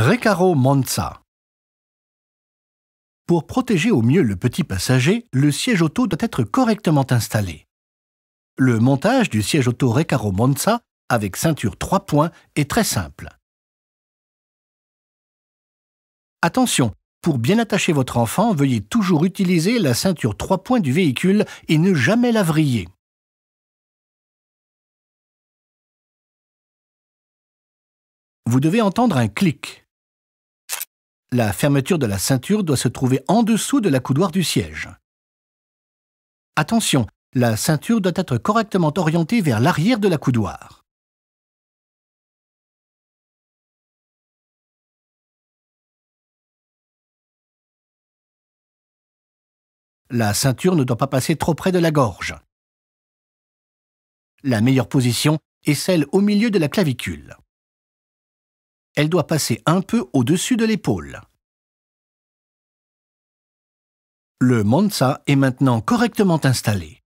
Recaro Monza. Pour protéger au mieux le petit passager, le siège auto doit être correctement installé. Le montage du siège auto Recaro Monza avec ceinture 3 points est très simple. Attention, pour bien attacher votre enfant, veuillez toujours utiliser la ceinture 3 points du véhicule et ne jamais la vriller. Vous devez entendre un clic. La fermeture de la ceinture doit se trouver en dessous de la coudoir du siège. Attention, la ceinture doit être correctement orientée vers l'arrière de la coudoir. La ceinture ne doit pas passer trop près de la gorge. La meilleure position est celle au milieu de la clavicule elle doit passer un peu au-dessus de l'épaule. Le Monza est maintenant correctement installé.